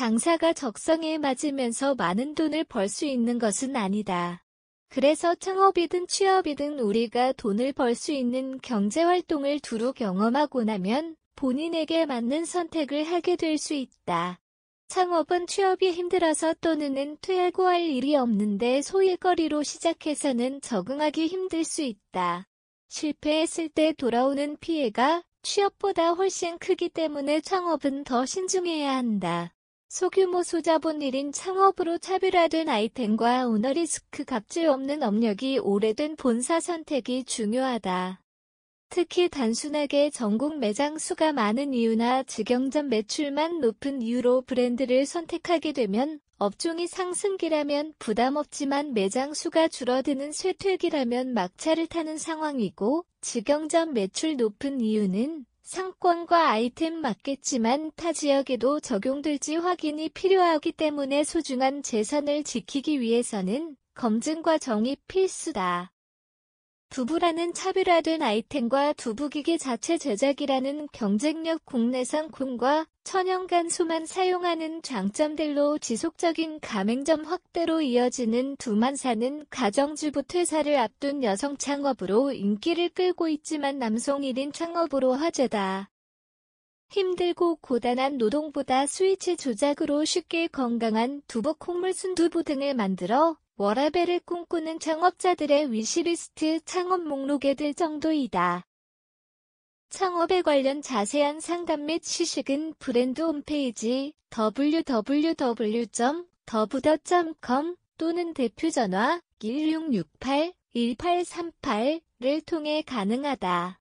장사가 적성에 맞으면서 많은 돈을 벌 수 있는 것은 아니다. 그래서 창업이든 취업이든 우리가 돈을 벌 수 있는 경제활동을 두루 경험하고 나면 본인에게 맞는 선택을 하게 될 수 있다. 창업은 취업이 힘들어서 또는 퇴하고 할 일이 없는데 소일거리로 시작해서는 적응하기 힘들 수 있다. 실패했을 때 돌아오는 피해가 취업보다 훨씬 크기 때문에 창업은 더 신중해야 한다. 소규모 소자본 1인 창업으로 차별화된 아이템과 오너리스크 갑질 없는 업력이 오래된 본사 선택이 중요하다. 특히 단순하게 전국 매장 수가 많은 이유나 직영점 매출만 높은 이유로 브랜드를 선택하게 되면 업종이 상승기라면 부담없지만 매장 수가 줄어드는 쇠퇴기라면 막차를 타는 상황이고 직영점 매출 높은 이유는 상권과 아이템 맞겠지만 타 지역에도 적용될지 확인이 필요하기 때문에 소중한 재산을 지키기 위해서는 검증과 정의 필수다. 두부라는 차별화된 아이템과 두부기계 자체 제작이라는 경쟁력 국내산 콩과 천연간소만 사용하는 장점들로 지속적인 가맹점 확대로 이어지는 두만사는 가정주부 퇴사를 앞둔 여성 창업으로 인기를 끌고 있지만 남성 1인 창업으로 화제다. 힘들고 고단한 노동보다 스위치 조작으로 쉽게 건강한 두부 콩물 순두부 등을 만들어 워라벨을 꿈꾸는 창업자들의 위시리스트 창업 목록에 들 정도이다. 창업에 관련 자세한 상담 및 시식은 브랜드 홈페이지 www.더부더.com 또는 대표 전화 1668-1838를 통해 가능하다.